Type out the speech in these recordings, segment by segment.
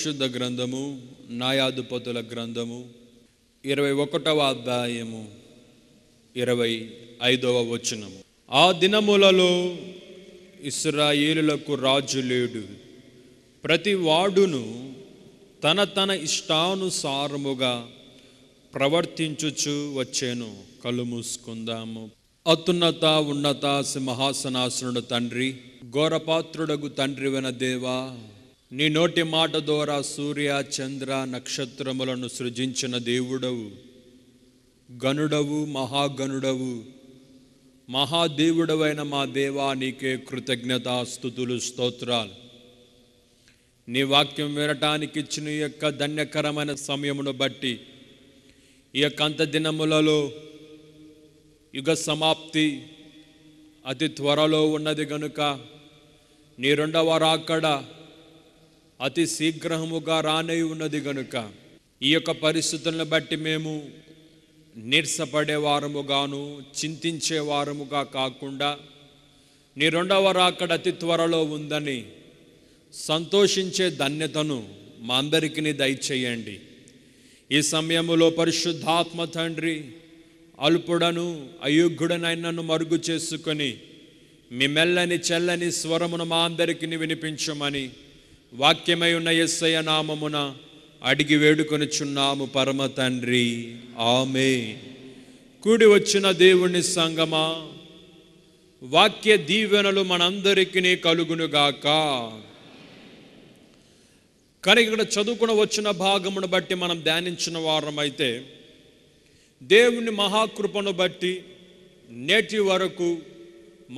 పరిశుద్ధ గ్రంథము నాయాధిపతుల గ్రంథము ఇరవై ఒకటవ అధ్యాయము ఇరవై ఐదవ వచనము ఆ దినములలో ఇస్రాయేలులకు రాజు లేడు ప్రతి వాడును తన తన ఇష్టానుసారముగా ప్రవర్తించుచు వచ్చాను కళ్ళు మూసుకుందాము అత్యున్నత ఉన్నత సింహాసనాసనుడు తండ్రి తండ్రి వెన దేవా నీ నోటి మాట ద్వారా సూర్య చంద్ర నక్షత్రములను సృజించిన దేవుడవు గనుడవు మహాగనుడవు మహాదేవుడవైన మా దేవా నీకే స్థుతులు స్తోత్రాలు నీ వాక్యం వినటానికి ఇచ్చిన ఈ యొక్క ధన్యకరమైన సమయమును బట్టి ఈ యొక్క అంత దినములలో యుగ సమాప్తి అతి త్వరలో ఉన్నది గనుక నీ రెండవ రాకడా అతి శీఘ్రముగా రానై ఉన్నది గనుక ఈ యొక్క పరిస్థితులను బట్టి మేము నీరసపడేవారముగాను చింతించేవారముగా కాకుండా నీ రెండవ రాకడ అతి త్వరలో ఉందని సంతోషించే ధన్యతను మా అందరికీ దయచేయండి ఈ సమయములో పరిశుద్ధాత్మ తండ్రి అల్పుడను అయోగ్యుడనైనను మరుగు చేసుకొని మీ మెల్లని చెల్లని స్వరమును మా అందరికీ వినిపించమని వాక్యమై ఉన్న ఎస్సయ నామమున అడిగి వేడుకొనిచున్నాము పరమ తండ్రి ఆమె కూడి వచ్చిన దేవుని సంగమా వాక్య దీవెనలు మనందరికీ కలుగునుగాక కానీ ఇక్కడ చదువుకుని వచ్చిన భాగమును బట్టి మనం ధ్యానించిన వారమైతే దేవుని మహాకృపను బట్టి నేటి వరకు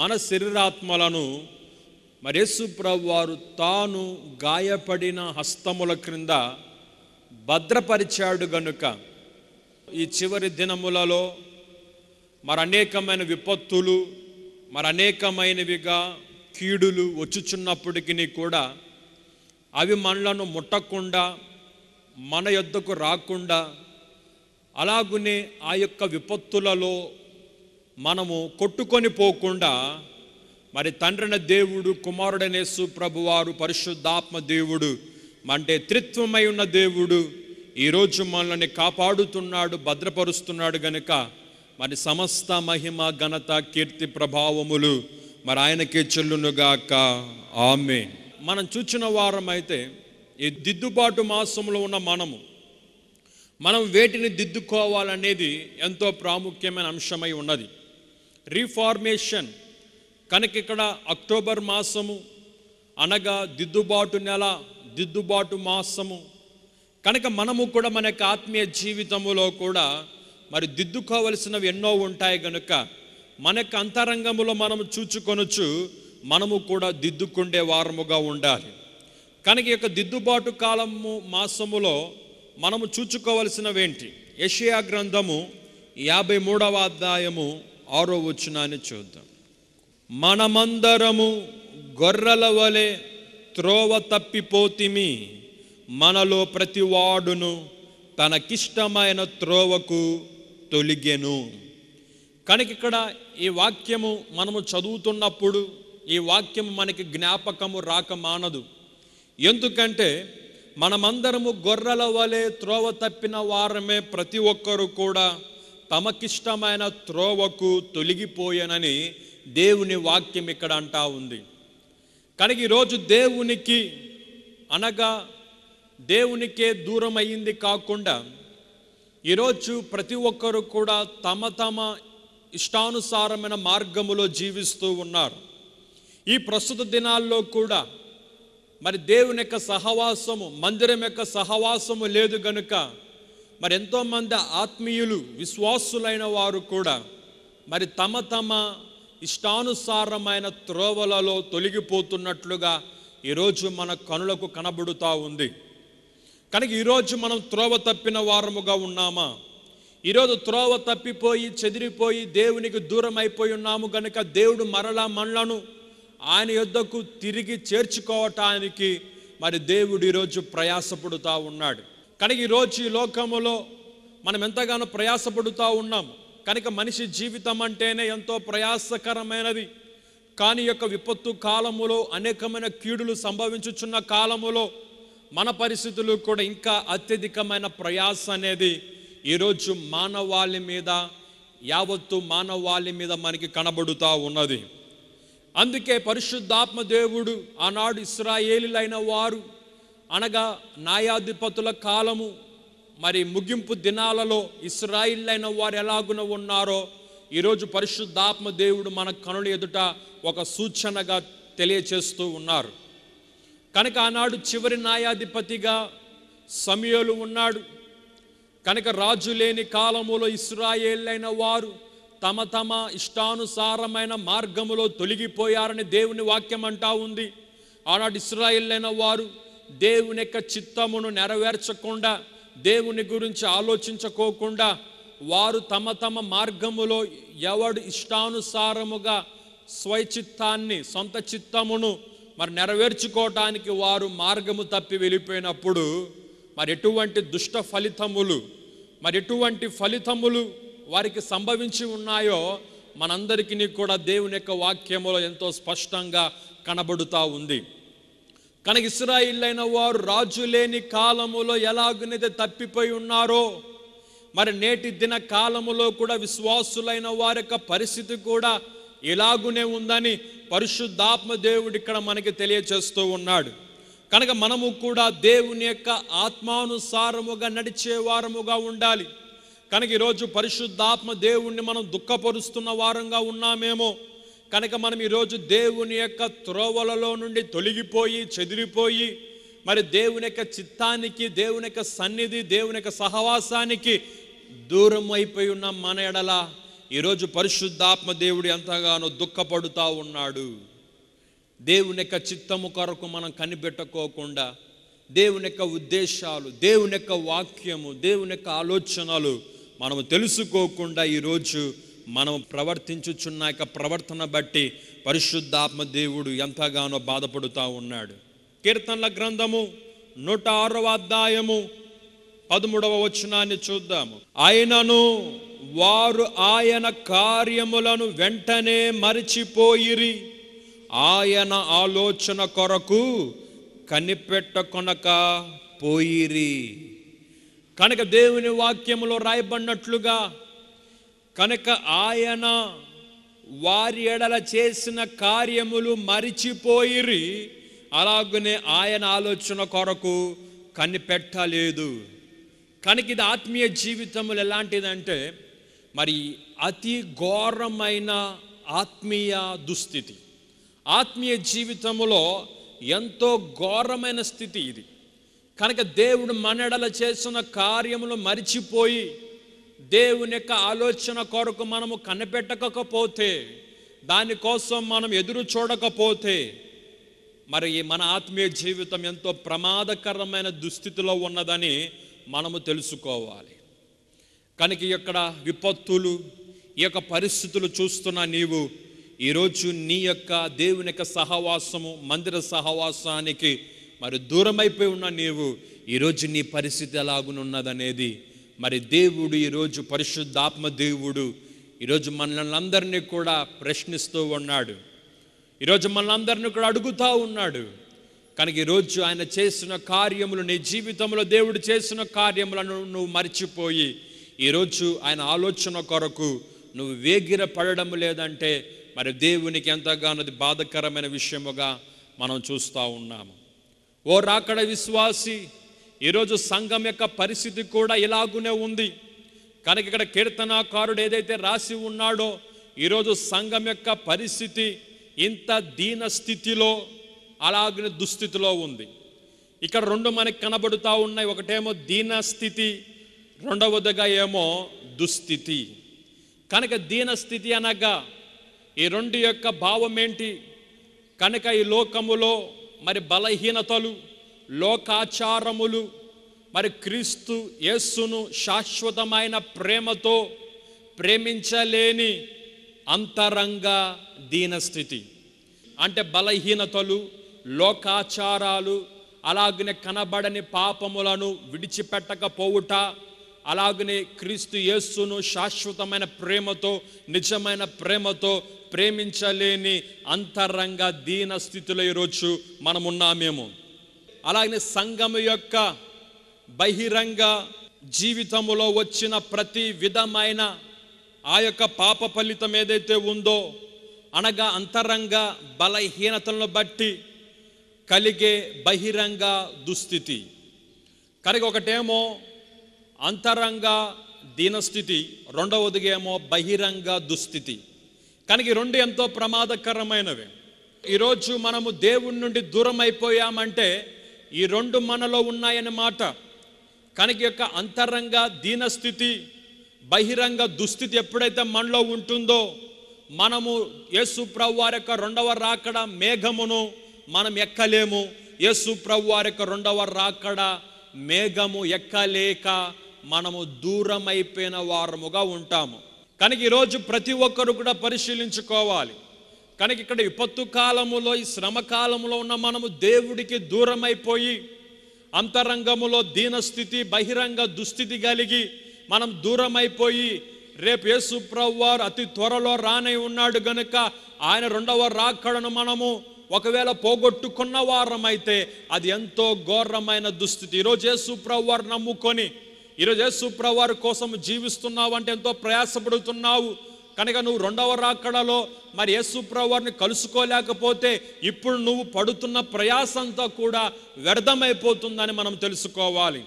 మన శరీరాత్మలను మరేసుప్రభు వారు తాను గాయపడిన హస్తముల క్రింద భద్రపరిచాడు గనుక ఈ చివరి దినములలో మరి అనేకమైన విపత్తులు మరి అనేకమైనవిగా కీడులు వచ్చుచున్నప్పటికీ కూడా అవి మనలను ముట్టకుండా మన యొద్దకు రాకుండా అలాగునే ఆ యొక్క విపత్తులలో మనము కొట్టుకొని పోకుండా మరి తండ్రిన దేవుడు కుమారుడనేసు ప్రభువారు పరిశుద్ధాత్మ దేవుడు అంటే త్రిత్వమై ఉన్న దేవుడు ఈరోజు మనల్ని కాపాడుతున్నాడు భద్రపరుస్తున్నాడు గనుక మరి సమస్త మహిమ ఘనత కీర్తి ప్రభావములు మరి ఆయనకే చెల్లునుగాక ఆమె మనం చూచిన వారం అయితే ఈ దిద్దుబాటు మాసంలో ఉన్న మనము మనం వేటిని దిద్దుకోవాలనేది ఎంతో ప్రాముఖ్యమైన అంశమై ఉన్నది రీఫార్మేషన్ కనుక ఇక్కడ అక్టోబర్ మాసము అనగా దిద్దుబాటు నెల దిద్దుబాటు మాసము కనుక మనము కూడా మన యొక్క ఆత్మీయ జీవితములో కూడా మరి దిద్దుకోవలసినవి ఎన్నో ఉంటాయి కనుక మన యొక్క అంతరంగములో మనము చూచుకొనొచ్చు మనము కూడా దిద్దుకుండే వారముగా ఉండాలి కనుక యొక్క దిద్దుబాటు కాలము మాసములో మనము చూచుకోవలసినవేంటి యషియా గ్రంథము యాభై మూడవ అధ్యాయము ఆరో వచ్చినాన్ని చూద్దాం మనమందరము గొర్రెల వలె త్రోవ తప్పిపోతిమి మనలో ప్రతివాడును తనకిష్టమైన త్రోవకు తొలిగెను కనుక ఇక్కడ ఈ వాక్యము మనము చదువుతున్నప్పుడు ఈ వాక్యం మనకి జ్ఞాపకము రాక మానదు ఎందుకంటే మనమందరము గొర్రెల వలె త్రోవ తప్పిన వారమే ప్రతి ఒక్కరూ కూడా తమకిష్టమైన త్రోవకు తొలగిపోయానని దేవుని వాక్యం ఇక్కడ అంటా ఉంది కనుక ఈరోజు దేవునికి అనగా దేవునికే దూరం అయింది కాకుండా ఈరోజు ప్రతి ఒక్కరు కూడా తమ తమ ఇష్టానుసారమైన మార్గములో జీవిస్తూ ఉన్నారు ఈ ప్రస్తుత దినాల్లో కూడా మరి దేవుని యొక్క సహవాసము మందిరం యొక్క సహవాసము లేదు గనుక మరి ఎంతోమంది ఆత్మీయులు విశ్వాసులైన వారు కూడా మరి తమ తమ ఇష్టానుసారమైన త్రోవలలో తొలగిపోతున్నట్లుగా ఈరోజు మన కనులకు కనబడుతూ ఉంది కనుక ఈరోజు మనం త్రోవ తప్పిన వారముగా ఉన్నామా ఈరోజు త్రోవ తప్పిపోయి చెదిరిపోయి దేవునికి దూరం అయిపోయి ఉన్నాము కనుక దేవుడు మరలా మనలను ఆయన యుద్ధకు తిరిగి చేర్చుకోవటానికి మరి దేవుడు ఈరోజు ప్రయాసపడుతూ ఉన్నాడు కనుక ఈరోజు ఈ లోకములో మనం ఎంతగానో ప్రయాసపడుతూ ఉన్నాము కనుక మనిషి జీవితం అంటేనే ఎంతో ప్రయాసకరమైనది కానీ యొక్క విపత్తు కాలములో అనేకమైన కీడులు సంభవించుచున్న కాలములో మన పరిస్థితులు కూడా ఇంకా అత్యధికమైన ప్రయాస అనేది ఈరోజు మానవాళి మీద యావత్తు మానవాళి మీద మనకి కనబడుతూ ఉన్నది అందుకే పరిశుద్ధాత్మ దేవుడు ఆనాడు ఇస్రాయేలీలైన వారు అనగా న్యాయాధిపతుల కాలము మరి ముగింపు దినాలలో ఇస్రాయిల్ అయిన వారు ఎలాగున ఉన్నారో ఈరోజు పరిశుద్ధాత్మ దేవుడు మన కనుల ఎదుట ఒక సూచనగా తెలియచేస్తూ ఉన్నారు కనుక ఆనాడు చివరి న్యాయాధిపతిగా సమయలు ఉన్నాడు కనుక రాజు లేని కాలములో ఇస్రాయేళ్ళైన వారు తమ తమ ఇష్టానుసారమైన మార్గములో తొలగిపోయారని దేవుని వాక్యం అంటా ఉంది ఆనాడు అయిన వారు దేవుని యొక్క చిత్తమును నెరవేర్చకుండా దేవుని గురించి ఆలోచించుకోకుండా వారు తమ తమ మార్గములో ఎవడు ఇష్టానుసారముగా స్వచిత్తాన్ని సొంత చిత్తమును మరి నెరవేర్చుకోవటానికి వారు మార్గము తప్పి వెళ్ళిపోయినప్పుడు మరి ఎటువంటి దుష్ట ఫలితములు మరి ఎటువంటి ఫలితములు వారికి సంభవించి ఉన్నాయో మనందరికీ కూడా దేవుని యొక్క వాక్యములో ఎంతో స్పష్టంగా కనబడుతూ ఉంది కనుక ఇస్రాయిలైన వారు రాజు లేని కాలములో ఎలాగునైతే తప్పిపోయి ఉన్నారో మరి నేటి దిన కాలములో కూడా విశ్వాసులైన వారి యొక్క పరిస్థితి కూడా ఇలాగునే ఉందని పరిశుద్ధాత్మ దేవుడు ఇక్కడ మనకి తెలియచేస్తూ ఉన్నాడు కనుక మనము కూడా దేవుని యొక్క ఆత్మానుసారముగా నడిచే వారముగా ఉండాలి కనుక ఈరోజు పరిశుద్ధాత్మ దేవుణ్ణి మనం దుఃఖపరుస్తున్న వారంగా ఉన్నామేమో కనుక మనం ఈరోజు దేవుని యొక్క త్రోవలలో నుండి తొలగిపోయి చెదిరిపోయి మరి దేవుని యొక్క చిత్తానికి దేవుని యొక్క సన్నిధి దేవుని యొక్క సహవాసానికి దూరం అయిపోయి ఉన్న మన ఎడల ఈరోజు పరిశుద్ధాత్మ దేవుడు ఎంతగానో దుఃఖపడుతూ ఉన్నాడు దేవుని యొక్క చిత్తము కొరకు మనం కనిపెట్టుకోకుండా దేవుని యొక్క ఉద్దేశాలు దేవుని యొక్క వాక్యము దేవుని యొక్క ఆలోచనలు మనము తెలుసుకోకుండా ఈరోజు మనం ప్రవర్తించుచున్న యొక్క ప్రవర్తన బట్టి పరిశుద్ధాత్మ దేవుడు ఎంతగానో బాధపడుతూ ఉన్నాడు కీర్తనల గ్రంథము నూట ఆరవ అధ్యాయము పదమూడవ వచనాన్ని చూద్దాము ఆయనను వారు ఆయన కార్యములను వెంటనే మరిచిపోయిరి ఆయన ఆలోచన కొరకు కనిపెట్టకొనక పోయిరి కనుక దేవుని వాక్యములో రాయబడినట్లుగా కనుక ఆయన వారి ఎడల చేసిన కార్యములు మరిచిపోయిరి అలాగనే ఆయన ఆలోచన కొరకు కనిపెట్టలేదు కనుక ఇది ఆత్మీయ జీవితములు ఎలాంటిదంటే మరి అతి ఘోరమైన ఆత్మీయ దుస్థితి ఆత్మీయ జీవితములో ఎంతో ఘోరమైన స్థితి ఇది కనుక దేవుడు మనడల చేసిన కార్యములు మరిచిపోయి దేవుని యొక్క ఆలోచన కొరకు మనము కనిపెట్టకపోతే దానికోసం మనం ఎదురు చూడకపోతే మరి మన ఆత్మీయ జీవితం ఎంతో ప్రమాదకరమైన దుస్థితిలో ఉన్నదని మనము తెలుసుకోవాలి కనుక ఇక్కడ విపత్తులు ఈ యొక్క పరిస్థితులు చూస్తున్న నీవు ఈరోజు నీ యొక్క దేవుని యొక్క సహవాసము మందిర సహవాసానికి మరి దూరమైపోయి ఉన్న నీవు ఈరోజు నీ పరిస్థితి ఎలాగునున్నదనేది మరి దేవుడు ఈరోజు పరిశుద్ధాత్మ దేవుడు ఈరోజు మనల్ని అందరినీ కూడా ప్రశ్నిస్తూ ఉన్నాడు ఈరోజు మనల్ని అందరినీ కూడా అడుగుతూ ఉన్నాడు కనుక ఈరోజు ఆయన చేసిన కార్యములు నీ జీవితంలో దేవుడు చేసిన కార్యములను నువ్వు మర్చిపోయి ఈరోజు ఆయన ఆలోచన కొరకు నువ్వు వేగిర పడడం లేదంటే మరి దేవునికి ఎంతగానోది బాధకరమైన విషయముగా మనం చూస్తూ ఉన్నాము ఓ రాకడ విశ్వాసి ఈరోజు సంఘం యొక్క పరిస్థితి కూడా ఇలాగునే ఉంది కనుక ఇక్కడ కీర్తనాకారుడు ఏదైతే రాసి ఉన్నాడో ఈరోజు సంఘం యొక్క పరిస్థితి ఇంత దీన స్థితిలో అలాగనే దుస్థితిలో ఉంది ఇక్కడ రెండు మనకి కనబడుతూ ఉన్నాయి ఒకటేమో దీనస్థితి రెండవదిగా ఏమో దుస్థితి కనుక దీనస్థితి అనగా ఈ రెండు యొక్క భావం ఏంటి కనుక ఈ లోకములో మరి బలహీనతలు లోకాచారములు మరి క్రీస్తు యేస్సును శాశ్వతమైన ప్రేమతో ప్రేమించలేని అంతరంగ దీనస్థితి అంటే బలహీనతలు లోకాచారాలు అలాగనే కనబడని పాపములను విడిచిపెట్టకపోవుట అలాగనే క్రీస్తు యేస్సును శాశ్వతమైన ప్రేమతో నిజమైన ప్రేమతో ప్రేమించలేని అంతరంగ దీన స్థితిలో ఈరోజు మనమున్నామేమో అలాగే సంఘం యొక్క బహిరంగ జీవితంలో వచ్చిన ప్రతి విధమైన ఆ యొక్క పాప ఫలితం ఏదైతే ఉందో అనగా అంతరంగ బలహీనతలను బట్టి కలిగే బహిరంగ దుస్థితి కనుక ఒకటేమో అంతరంగ దీనస్థితి రెండవదిగేమో బహిరంగ దుస్థితి కనుక రెండు ఎంతో ప్రమాదకరమైనవి ఈరోజు మనము దేవుడి నుండి దూరం అయిపోయామంటే ఈ రెండు మనలో ఉన్నాయన్న మాట కనుక యొక్క అంతరంగ దీనస్థితి బహిరంగ దుస్థితి ఎప్పుడైతే మనలో ఉంటుందో మనము ప్రభు వారి యొక్క రెండవ రాకడ మేఘమును మనం ఎక్కలేము ప్రభు వారి యొక్క రెండవ రాకడ మేఘము ఎక్కలేక మనము దూరం అయిపోయిన వారముగా ఉంటాము కనుక ఈరోజు ప్రతి ఒక్కరు కూడా పరిశీలించుకోవాలి కనుక ఇక్కడ విపత్తు కాలములో ఈ శ్రమ కాలములో ఉన్న మనము దేవుడికి దూరమైపోయి అంతరంగములో దీనస్థితి బహిరంగ దుస్థితి కలిగి మనం దూరమైపోయి రేపు యేసు వారు అతి త్వరలో రానై ఉన్నాడు గనుక ఆయన రెండవ రాకడను మనము ఒకవేళ పోగొట్టుకున్న వారమైతే అది ఎంతో ఘోరమైన దుస్థితి ఈరోజు యేసు వారు నమ్ముకొని ఈరోజు యేసు వారి కోసం జీవిస్తున్నావు అంటే ఎంతో ప్రయాసపడుతున్నావు కనుక నువ్వు రెండవ రాకడలో మరి యేసుప్రవారిని కలుసుకోలేకపోతే ఇప్పుడు నువ్వు పడుతున్న ప్రయాసంతా కూడా వ్యర్థమైపోతుందని మనం తెలుసుకోవాలి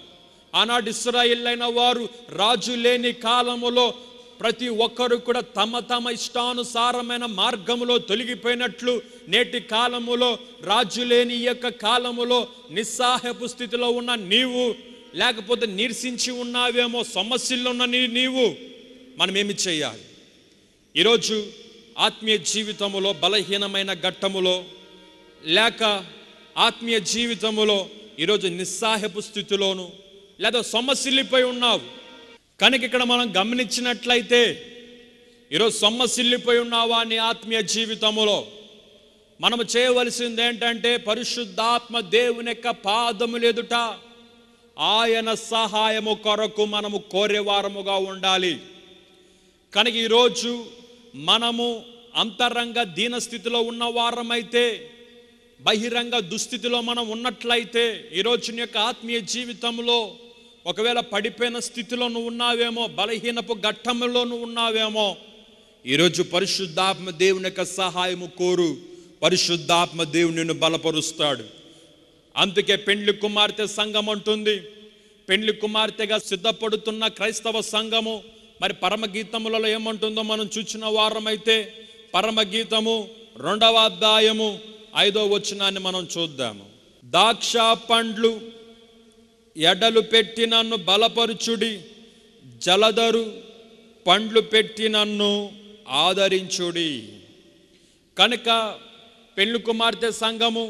ఆనాడు ఇస్రాయిల్ అయిన వారు రాజు లేని కాలములో ప్రతి ఒక్కరు కూడా తమ తమ ఇష్టానుసారమైన మార్గములో తొలగిపోయినట్లు నేటి కాలములో రాజు లేని యొక్క కాలములో నిస్సాహపు స్థితిలో ఉన్న నీవు లేకపోతే నిరసించి ఉన్నావేమో సమస్యలు ఉన్న నీవు మనమేమి చేయాలి ఈరోజు ఆత్మీయ జీవితములో బలహీనమైన ఘట్టములో లేక ఆత్మీయ జీవితములో ఈరోజు నిస్సాహపు స్థితిలోను లేదా సొమ్మసిల్లిపోయి ఉన్నావు కనుక ఇక్కడ మనం గమనించినట్లయితే ఈరోజు సొమ్మసిల్లిపోయి ఉన్నావా నీ ఆత్మీయ జీవితములో మనం చేయవలసింది ఏంటంటే పరిశుద్ధాత్మ దేవుని యొక్క పాదము లేదుట ఆయన సహాయము కొరకు మనము కోరేవారముగా ఉండాలి కనుక ఈరోజు మనము అంతరంగ దీనస్థితిలో ఉన్న వారమైతే బహిరంగ దుస్థితిలో మనం ఉన్నట్లయితే ఈరోజు యొక్క ఆత్మీయ జీవితంలో ఒకవేళ పడిపోయిన స్థితిలో నువ్వు ఉన్నావేమో బలహీనపు ఘట్టంలో నువ్వు ఉన్నావేమో ఈరోజు పరిశుద్ధాత్మ దేవుని యొక్క సహాయము కోరు పరిశుద్ధాత్మ దేవుని నిన్ను బలపరుస్తాడు అందుకే పెండ్లి కుమార్తె సంఘం అంటుంది పెండ్లి కుమార్తెగా సిద్ధపడుతున్న క్రైస్తవ సంఘము మరి పరమ గీతములలో ఏమంటుందో మనం చూసిన వారమైతే గీతము రెండవ అధ్యాయము ఐదో వచనాన్ని మనం చూద్దాము దాక్ష పండ్లు ఎడలు పెట్టి నన్ను బలపరుచుడి జలదరు పండ్లు పెట్టి నన్ను ఆదరించుడి కనుక పెళ్లి కుమార్తె సంఘము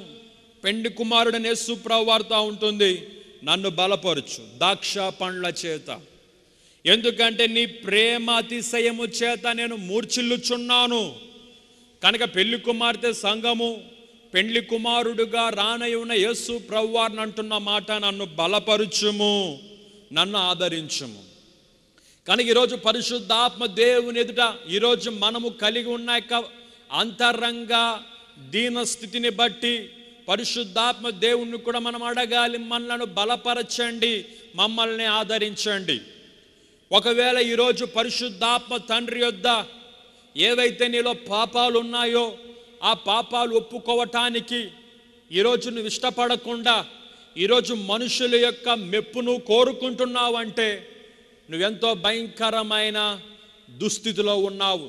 పెండి కుమారుడనే ప్రవార్త ఉంటుంది నన్ను బలపరుచు దాక్ష పండ్ల చేత ఎందుకంటే నీ ప్రేమ అతిశయము చేత నేను మూర్చిల్లుచున్నాను కనుక పెళ్లి కుమార్తె సంఘము పెండ్లి కుమారుడుగా రానై ఉన్న యస్సు ప్రవ్వారిని అంటున్న మాట నన్ను బలపరుచుము నన్ను ఆదరించుము కనుక ఈరోజు పరిశుద్ధాత్మ దేవుని ఎదుట ఈరోజు మనము కలిగి ఉన్న యొక్క అంతరంగ దీన స్థితిని బట్టి పరిశుద్ధాత్మ దేవుణ్ణి కూడా మనం అడగాలి మనలను బలపరచండి మమ్మల్ని ఆదరించండి ఒకవేళ ఈరోజు పరిశుద్ధాత్మ తండ్రి యొద్ద ఏవైతే నీలో పాపాలు ఉన్నాయో ఆ పాపాలు ఒప్పుకోవటానికి ఈరోజు నువ్వు ఇష్టపడకుండా ఈరోజు మనుషుల యొక్క మెప్పును కోరుకుంటున్నావు అంటే నువ్వెంతో భయంకరమైన దుస్థితిలో ఉన్నావు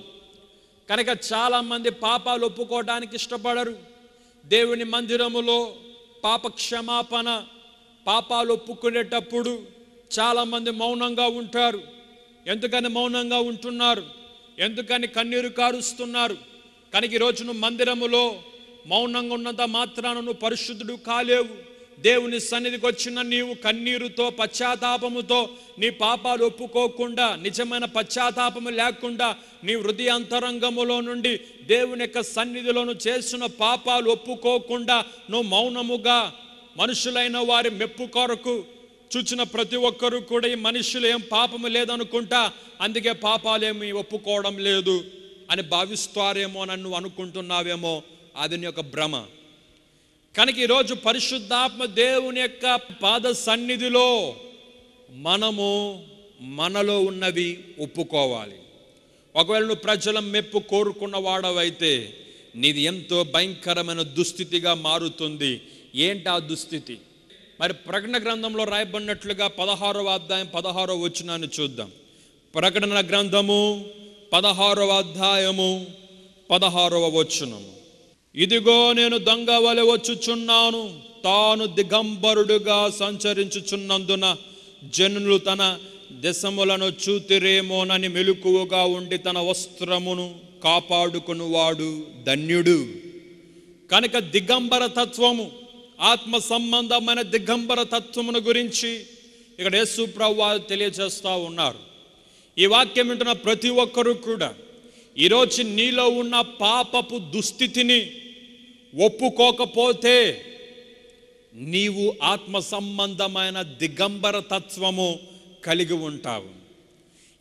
కనుక చాలామంది పాపాలు ఒప్పుకోవడానికి ఇష్టపడరు దేవుని మందిరములో పాప క్షమాపణ పాపాలు ఒప్పుకునేటప్పుడు చాలామంది మౌనంగా ఉంటారు ఎందుకని మౌనంగా ఉంటున్నారు ఎందుకని కన్నీరు కారుస్తున్నారు కనుక ఈరోజు నువ్వు మందిరములో మౌనంగా ఉన్నంత మాత్రాన నువ్వు పరిశుద్ధుడు కాలేవు దేవుని సన్నిధికి వచ్చిన నీవు కన్నీరుతో పశ్చాత్తాపముతో నీ పాపాలు ఒప్పుకోకుండా నిజమైన పశ్చాత్తాపము లేకుండా నీ హృదయ అంతరంగములో నుండి దేవుని యొక్క సన్నిధిలోను చేసిన పాపాలు ఒప్పుకోకుండా నువ్వు మౌనముగా మనుషులైన వారి మెప్పు కొరకు చూచిన ప్రతి ఒక్కరూ కూడా ఈ మనుషులు ఏం పాపము లేదనుకుంటా అందుకే పాపాలేమి ఒప్పుకోవడం లేదు అని భావిస్తారేమో నన్ను అనుకుంటున్నావేమో అది నీ యొక్క భ్రమ కనుక ఈరోజు పరిశుద్ధాత్మ దేవుని యొక్క పాద సన్నిధిలో మనము మనలో ఉన్నవి ఒప్పుకోవాలి ఒకవేళ నువ్వు ప్రజల మెప్పు కోరుకున్న వాడవైతే నీది ఎంతో భయంకరమైన దుస్థితిగా మారుతుంది ఏంటి ఆ దుస్థితి మరి ప్రకటన గ్రంథంలో రాయబడినట్లుగా పదహారవ అధ్యాయం పదహారో వచ్చినాన్ని చూద్దాం ప్రకటన గ్రంథము పదహారవ అధ్యాయము పదహారవ వచ్చునము ఇదిగో నేను దొంగ వలె వచ్చుచున్నాను తాను దిగంబరుడుగా సంచరించుచున్నందున జనులు తన దశములను చూతిరేమోనని మెలుకువగా ఉండి తన వస్త్రమును కాపాడుకునివాడు ధన్యుడు కనుక దిగంబర తత్వము ఆత్మ సంబంధమైన దిగంబర తత్వమును గురించి ఇక్కడ యేసు వారు తెలియజేస్తూ ఉన్నారు ఈ వాక్యం వింటున్న ప్రతి ఒక్కరూ కూడా ఈరోజు నీలో ఉన్న పాపపు దుస్థితిని ఒప్పుకోకపోతే నీవు ఆత్మ సంబంధమైన దిగంబర తత్వము కలిగి ఉంటావు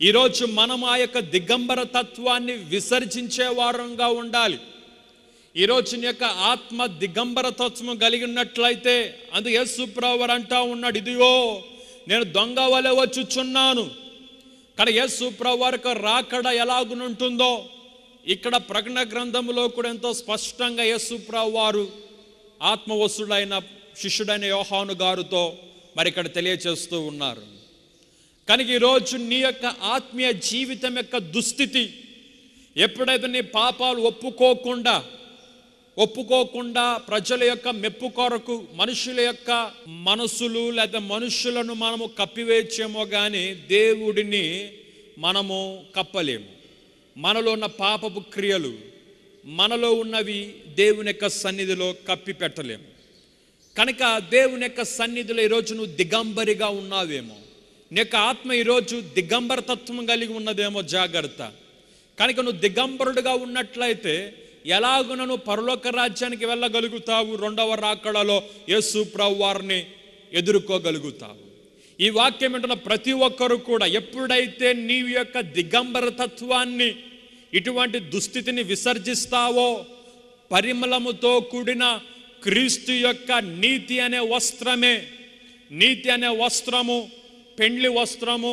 ఈరోజు మనం ఆ యొక్క దిగంబర తత్వాన్ని వారంగా ఉండాలి ఈరోజు యొక్క ఆత్మ దిగంబరతత్వం కలిగి ఉన్నట్లయితే అందు వారు అంటా ఉన్నాడు ఇదిగో నేను దొంగ వలె వచ్చుచున్నాను కానీ యేసుప్రవరకు రాకడ ఎలాగునుంటుందో ఇక్కడ ప్రకటన గ్రంథంలో కూడా ఎంతో స్పష్టంగా యేసుప్రావు వారు ఆత్మవసుడైన శిష్యుడైన యోహాను గారుతో మరి ఇక్కడ తెలియచేస్తూ ఉన్నారు కనుక ఈరోజు నీ యొక్క ఆత్మీయ జీవితం యొక్క దుస్థితి ఎప్పుడైతే నీ పాపాలు ఒప్పుకోకుండా ఒప్పుకోకుండా ప్రజల యొక్క మెప్పు కొరకు మనుషుల యొక్క మనసులు లేదా మనుషులను మనము కప్పివేచేమో కానీ దేవుడిని మనము కప్పలేము మనలో ఉన్న పాపపు క్రియలు మనలో ఉన్నవి దేవుని యొక్క సన్నిధిలో కప్పి పెట్టలేము కనుక దేవుని యొక్క సన్నిధిలో ఈరోజు నువ్వు దిగంబరిగా ఉన్నావేమో నీ యొక్క ఆత్మ ఈరోజు దిగంబరతత్వం కలిగి ఉన్నదేమో జాగ్రత్త కనుక నువ్వు దిగంబరుడుగా ఉన్నట్లయితే ఎలాగునను పరలోక రాజ్యానికి వెళ్ళగలుగుతావు రెండవ రాకడలో యేసు ప్రభు వారిని ఎదుర్కోగలుగుతావు ఈ వాక్యం వింటున్న ప్రతి ఒక్కరు కూడా ఎప్పుడైతే నీ యొక్క తత్వాన్ని ఇటువంటి దుస్థితిని విసర్జిస్తావో పరిమళముతో కూడిన క్రీస్తు యొక్క నీతి అనే వస్త్రమే నీతి అనే వస్త్రము పెండ్లి వస్త్రము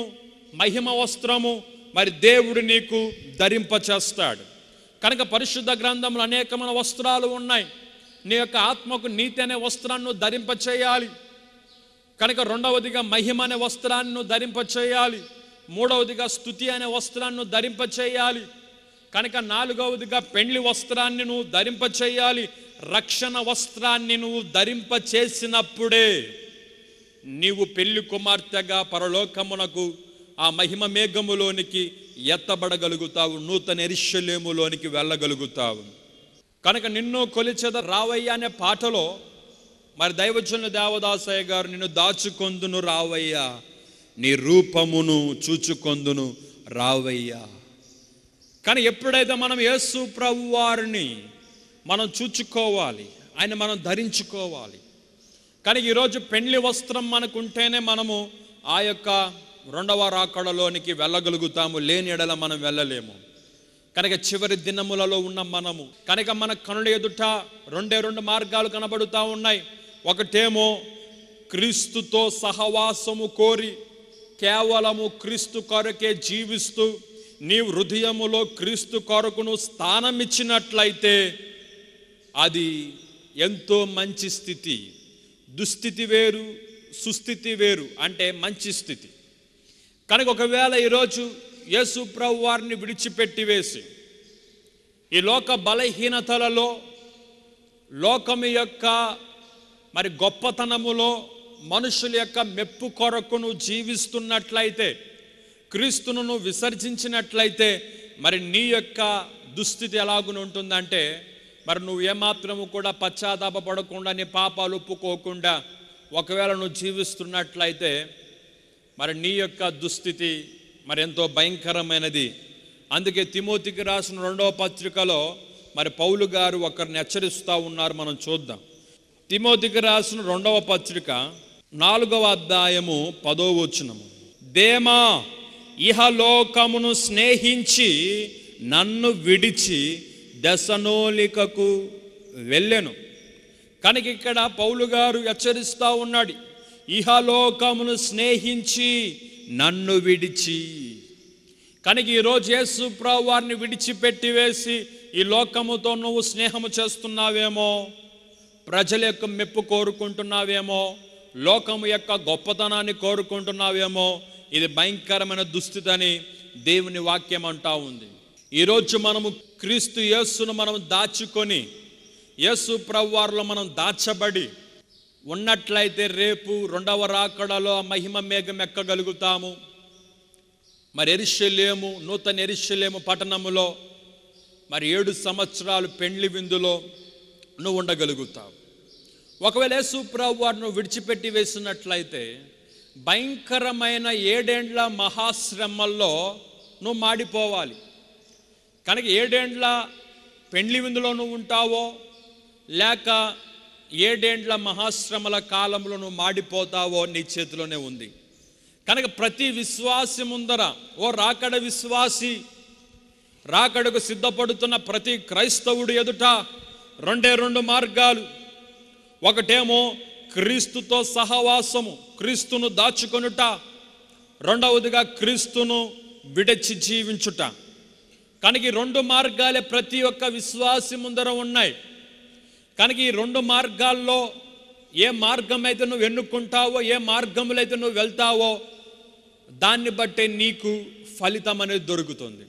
మహిమ వస్త్రము మరి దేవుడు నీకు ధరింపచేస్తాడు కనుక పరిశుద్ధ గ్రంథంలో అనేకమైన వస్త్రాలు ఉన్నాయి నీ యొక్క ఆత్మకు నీతి అనే వస్త్రాన్ని ధరింప చేయాలి కనుక రెండవదిగా మహిమ అనే వస్త్రాన్ని ధరింప చేయాలి మూడవదిగా స్థుతి అనే వస్త్రాన్ని ధరింప చేయాలి కనుక నాలుగవదిగా పెండ్లి వస్త్రాన్ని నువ్వు ధరింప చేయాలి రక్షణ వస్త్రాన్ని నువ్వు ధరింప చేసినప్పుడే నీవు పెళ్లి కుమార్తెగా పరలోకమునకు ఆ మహిమ మేఘములోనికి ఎత్తబడగలుగుతావు నూతన ఎరిశల్యములోనికి వెళ్ళగలుగుతావు కనుక నిన్ను కొలిచేద రావయ్య అనే పాటలో మరి దైవజనులు దేవదాసయ్య గారు నిన్ను దాచుకొందును రావయ్య నీ రూపమును చూచుకొందును రావయ్య కానీ ఎప్పుడైతే మనం యేసు ప్రభు వారిని మనం చూచుకోవాలి ఆయన మనం ధరించుకోవాలి కానీ ఈరోజు పెండ్లి వస్త్రం మనకుంటేనే మనము ఆ యొక్క రెండవ రాకడలోనికి వెళ్ళగలుగుతాము లేని ఎడల మనం వెళ్ళలేము కనుక చివరి దినములలో ఉన్న మనము కనుక మన కనుల ఎదుట రెండే రెండు మార్గాలు కనబడుతూ ఉన్నాయి ఒకటేమో క్రీస్తుతో సహవాసము కోరి కేవలము క్రీస్తు కొరకే జీవిస్తూ నీ హృదయములో క్రీస్తు కొరకును స్థానమిచ్చినట్లయితే అది ఎంతో మంచి స్థితి దుస్థితి వేరు సుస్థితి వేరు అంటే మంచి స్థితి కనుక ఒకవేళ ఈరోజు యేసు ప్రభు వారిని విడిచిపెట్టి వేసి ఈ లోక బలహీనతలలో లోకము యొక్క మరి గొప్పతనములో మనుషుల యొక్క మెప్పు కొరకును జీవిస్తున్నట్లయితే క్రీస్తును నువ్వు విసర్జించినట్లయితే మరి నీ యొక్క దుస్థితి ఉంటుందంటే మరి నువ్వు ఏమాత్రము కూడా పశ్చాత్తాపడకుండా నీ పాపాలు ఒప్పుకోకుండా ఒకవేళ నువ్వు జీవిస్తున్నట్లయితే మరి నీ యొక్క దుస్థితి మరి ఎంతో భయంకరమైనది అందుకే తిమోతికి రాసిన రెండవ పత్రికలో మరి పౌలు గారు ఒకరిని హెచ్చరిస్తూ ఉన్నారు మనం చూద్దాం తిమోతికి రాసిన రెండవ పత్రిక నాలుగవ అధ్యాయము పదో వచనము దేమా ఇహలోకమును స్నేహించి నన్ను విడిచి దశనోలికకు వెళ్ళెను కనుక ఇక్కడ పౌలు గారు హెచ్చరిస్తూ ఉన్నాడు ఇహలోకమును స్నేహించి నన్ను విడిచి కనుక ఈరోజు యేసు ప్రభు వారిని విడిచిపెట్టి వేసి ఈ లోకముతో నువ్వు స్నేహము చేస్తున్నావేమో ప్రజల యొక్క మెప్పు కోరుకుంటున్నావేమో లోకము యొక్క గొప్పతనాన్ని కోరుకుంటున్నావేమో ఇది భయంకరమైన దుస్థితి అని దేవుని వాక్యం అంటా ఉంది ఈరోజు మనము క్రీస్తు యేసును మనం దాచుకొని యేసు వారిలో మనం దాచబడి ఉన్నట్లయితే రేపు రెండవ రాకడలో మహిమ మేఘం ఎక్కగలుగుతాము మరి ఎరిశలేము నూతన ఎరిశలేము పట్టణములో మరి ఏడు సంవత్సరాలు పెండ్లి విందులో నువ్వు ఉండగలుగుతావు ఒకవేళ యేసుప్రావు ప్రభు వారిని విడిచిపెట్టి వేసినట్లయితే భయంకరమైన ఏడేండ్ల మహాశ్రమల్లో నువ్వు మాడిపోవాలి కనుక ఏడేండ్ల పెండ్లి విందులో నువ్వు ఉంటావో లేక ఏడేండ్ల మహాశ్రమల కాలంలో నువ్వు మాడిపోతావో నీ చేతిలోనే ఉంది కనుక ప్రతి విశ్వాసి ముందర ఓ రాకడ విశ్వాసి రాకడకు సిద్ధపడుతున్న ప్రతి క్రైస్తవుడు ఎదుట రెండే రెండు మార్గాలు ఒకటేమో క్రీస్తుతో సహవాసము క్రీస్తును దాచుకొనుట రెండవదిగా క్రీస్తును విడచి జీవించుట కనుక రెండు మార్గాలే ప్రతి ఒక్క విశ్వాసి ముందర ఉన్నాయి కనుక ఈ రెండు మార్గాల్లో ఏ మార్గం అయితే నువ్వు ఎన్నుకుంటావో ఏ మార్గంలో అయితే నువ్వు వెళ్తావో దాన్ని బట్టే నీకు ఫలితం అనేది దొరుకుతుంది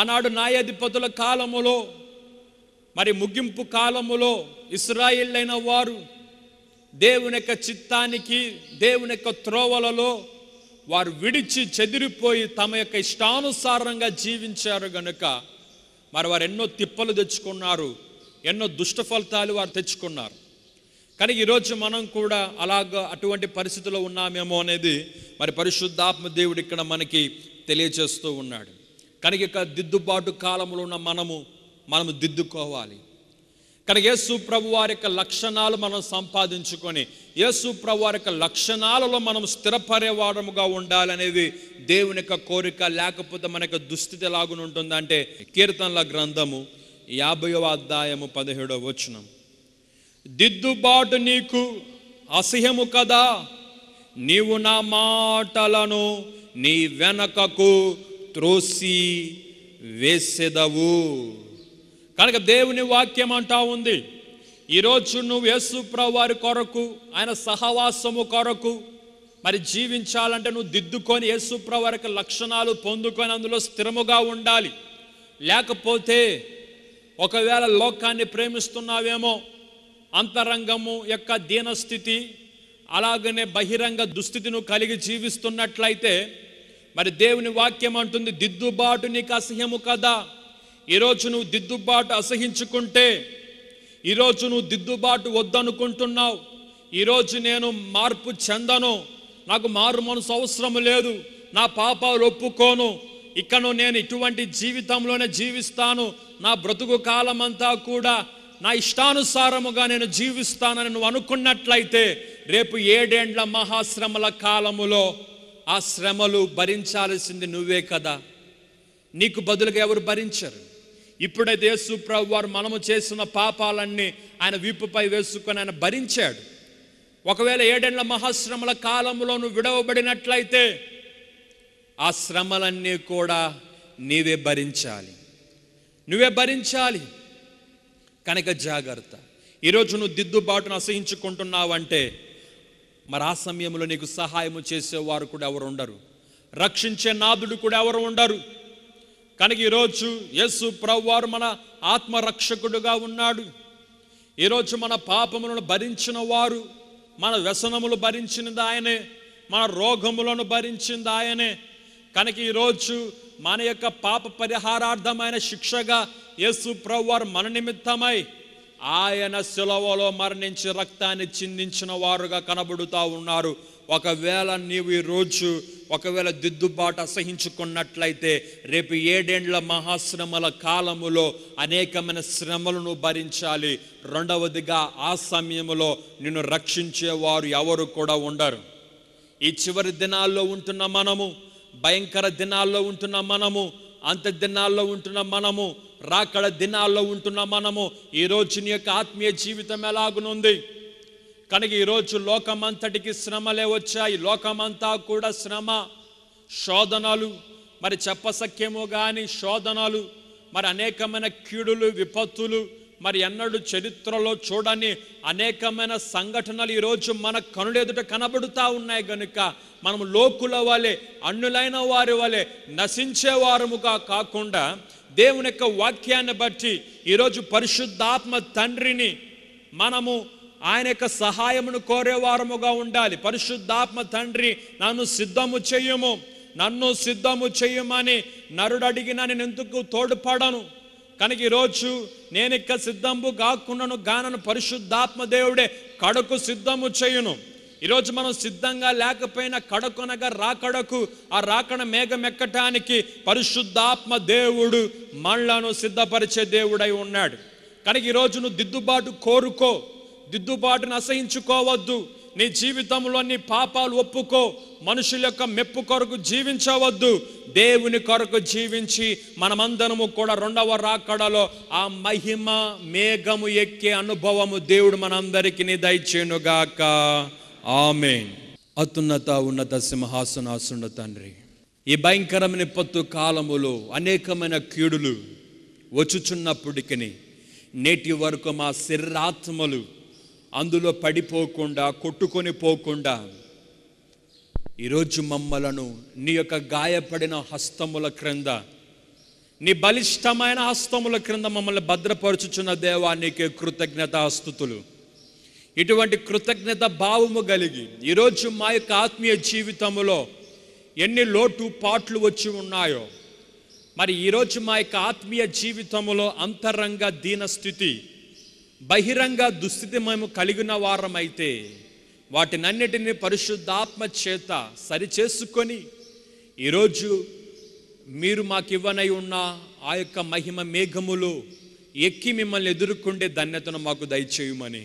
ఆనాడు న్యాయాధిపతుల కాలములో మరి ముగింపు కాలములో ఇస్రాయిల్ అయిన వారు దేవుని యొక్క చిత్తానికి దేవుని యొక్క త్రోవలలో వారు విడిచి చెదిరిపోయి తమ యొక్క ఇష్టానుసారంగా జీవించారు గనుక మరి వారు ఎన్నో తిప్పలు తెచ్చుకున్నారు ఎన్నో దుష్ట ఫలితాలు వారు తెచ్చుకున్నారు కానీ ఈరోజు మనం కూడా అలాగ అటువంటి పరిస్థితిలో ఉన్నామేమో అనేది మరి పరిశుద్ధాత్మ దేవుడు ఇక్కడ మనకి తెలియచేస్తూ ఉన్నాడు కనుక ఇక దిద్దుబాటు కాలంలో ఉన్న మనము మనము దిద్దుకోవాలి కనుక యేసు ప్రభు వారి యొక్క లక్షణాలు మనం సంపాదించుకొని యేసు ప్రభు వారి యొక్క లక్షణాలలో మనం స్థిరపరేవారముగా ఉండాలనేది దేవుని యొక్క కోరిక లేకపోతే మన యొక్క దుస్థితి ఎలాగునుంటుందంటే కీర్తనల గ్రంథము యాభైవ అధ్యాయము పదిహేడవ వచనం దిద్దుబాటు నీకు అసహ్యము కదా నీవు నా మాటలను నీ వెనకకు త్రోసి వేసెదవు కనుక దేవుని వాక్యం అంటా ఉంది ఈరోజు నువ్వు యేసు ప్రవారి కొరకు ఆయన సహవాసము కొరకు మరి జీవించాలంటే నువ్వు దిద్దుకొని యేసు ప్రవారికి లక్షణాలు పొందుకొని అందులో స్థిరముగా ఉండాలి లేకపోతే ఒకవేళ లోకాన్ని ప్రేమిస్తున్నావేమో అంతరంగము యొక్క దీనస్థితి అలాగనే బహిరంగ దుస్థితిను కలిగి జీవిస్తున్నట్లయితే మరి దేవుని వాక్యం అంటుంది దిద్దుబాటు నీకు అసహ్యము కదా ఈరోజు నువ్వు దిద్దుబాటు అసహించుకుంటే ఈరోజు నువ్వు దిద్దుబాటు వద్దనుకుంటున్నావు ఈరోజు నేను మార్పు చెందను నాకు మారు మనసు అవసరం లేదు నా పాపాలు ఒప్పుకోను ఇక్కడ నేను ఇటువంటి జీవితంలోనే జీవిస్తాను నా బ్రతుకు కాలం అంతా కూడా నా ఇష్టానుసారముగా నేను జీవిస్తానని నువ్వు అనుకున్నట్లయితే రేపు ఏడేండ్ల మహాశ్రమల కాలములో ఆ శ్రమలు భరించాల్సింది నువ్వే కదా నీకు బదులుగా ఎవరు భరించరు ఇప్పుడైతే యేసుప్రభు వారు మనము చేసిన పాపాలన్నీ ఆయన వీపుపై వేసుకొని ఆయన భరించాడు ఒకవేళ ఏడేండ్ల మహాశ్రమల కాలంలో నువ్వు విడవబడినట్లయితే ఆ శ్రమలన్నీ కూడా నీవే భరించాలి నువ్వే భరించాలి కనుక జాగ్రత్త ఈరోజు నువ్వు దిద్దుబాటును అసహించుకుంటున్నావంటే మరి ఆ సమయంలో నీకు సహాయము చేసేవారు కూడా ఎవరు ఉండరు రక్షించే నాదుడు కూడా ఎవరు ఉండరు కనుక ఈరోజు యేసు ప్రవ్వారు మన ఆత్మరక్షకుడుగా ఉన్నాడు ఈరోజు మన పాపములను భరించిన వారు మన వ్యసనములు భరించినది ఆయనే మన రోగములను భరించింది ఆయనే కనుక ఈరోజు మన యొక్క పాప పరిహారార్థమైన శిక్షగా యేసు ప్రవ్వారు మన నిమిత్తమై ఆయన సెలవులో మరణించి రక్తాన్ని చిందించిన వారుగా కనబడుతూ ఉన్నారు ఒకవేళ నీవు ఈరోజు ఒకవేళ దిద్దుబాటు అసహించుకున్నట్లయితే రేపు ఏడేండ్ల మహాశ్రమల కాలములో అనేకమైన శ్రమలను భరించాలి రెండవదిగా ఆ సమయంలో నిన్ను రక్షించేవారు ఎవరు కూడా ఉండరు ఈ చివరి దినాల్లో ఉంటున్న మనము భయంకర దినాల్లో ఉంటున్న మనము అంత దినాల్లో ఉంటున్న మనము రాకడ దినాల్లో ఉంటున్న మనము ఈ నీ యొక్క ఆత్మీయ జీవితం ఎలాగునుంది కనుక ఈరోజు లోకమంతటికి శ్రమలే వచ్చాయి లోకమంతా కూడా శ్రమ శోధనలు మరి చెప్పసక్యము కానీ శోధనలు మరి అనేకమైన కీడులు విపత్తులు మరి ఎన్నడూ చరిత్రలో చూడని అనేకమైన సంఘటనలు ఈరోజు మన కనులెదుట కనబడుతూ ఉన్నాయి కనుక మనం లోకుల వలె అన్నులైన వారి వలె నశించేవారముగా కాకుండా దేవుని యొక్క వాక్యాన్ని బట్టి ఈరోజు పరిశుద్ధాత్మ తండ్రిని మనము ఆయన యొక్క సహాయమును కోరేవారముగా ఉండాలి పరిశుద్ధాత్మ తండ్రి నన్ను సిద్ధము చెయ్యము నన్ను సిద్ధము చెయ్యమని నరుడు అడిగిన నేను ఎందుకు తోడుపడను కనుక ఈరోజు నేనిక్క సిద్ధంబు కాకుండాను గానను పరిశుద్ధాత్మ దేవుడే కడకు సిద్ధము చేయును ఈరోజు మనం సిద్ధంగా లేకపోయినా కడకొనగా రాకడకు ఆ రాకడ మేఘమెక్కటానికి పరిశుద్ధాత్మ దేవుడు మళ్ళను సిద్ధపరిచే దేవుడై ఉన్నాడు కనుక ఈరోజు నువ్వు దిద్దుబాటు కోరుకో దిద్దుబాటును అసహించుకోవద్దు నీ జీవితంలో నీ పాపాలు ఒప్పుకో మనుషుల యొక్క మెప్పు కొరకు జీవించవద్దు దేవుని కొరకు జీవించి మనమందరము కూడా రెండవ రాకడలో ఆ మహిమ మేఘము ఎక్కే అనుభవము దేవుడు మనందరికీ దయచేనుగాక ఆమె అతున్నత ఉన్నత సింహాసనాసున్న తండ్రి ఈ భయంకరమైన పొత్తు కాలములో అనేకమైన కీడులు వచ్చుచున్నప్పటికీ నేటి వరకు మా శరీరాత్మలు అందులో పడిపోకుండా కొట్టుకొని పోకుండా ఈరోజు మమ్మలను నీ యొక్క గాయపడిన హస్తముల క్రింద నీ బలిష్టమైన హస్తముల క్రింద మమ్మల్ని భద్రపరుచుచున్న దేవా నీకే కృతజ్ఞత ఆస్తుతులు ఇటువంటి కృతజ్ఞత భావము కలిగి ఈరోజు మా యొక్క ఆత్మీయ జీవితములో ఎన్ని లోటు పాట్లు వచ్చి ఉన్నాయో మరి ఈరోజు మా యొక్క ఆత్మీయ జీవితంలో అంతరంగ దీనస్థితి బహిరంగ దుస్థితి మేము కలిగిన వారమైతే వాటినన్నిటినీ పరిశుద్ధాత్మ చేత సరిచేసుకొని ఈరోజు మీరు మాకు ఇవ్వనై ఉన్న ఆ యొక్క మహిమ మేఘములు ఎక్కి మిమ్మల్ని ఎదుర్కొండే ధన్యతను మాకు దయచేయమని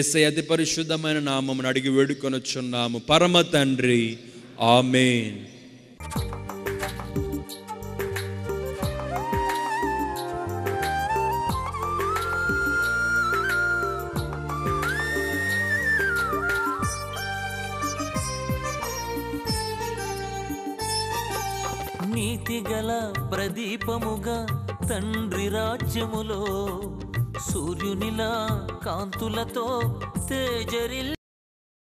ఎస్ఐ అతి పరిశుద్ధమైన నామమును అడిగి వేడుకొనొచ్చున్నాము పరమ తండ్రి ఆమెన్ ప్రదీపముగా తండ్రి రాజ్యములో సూర్యునిలా కాంతులతో తేజరిల్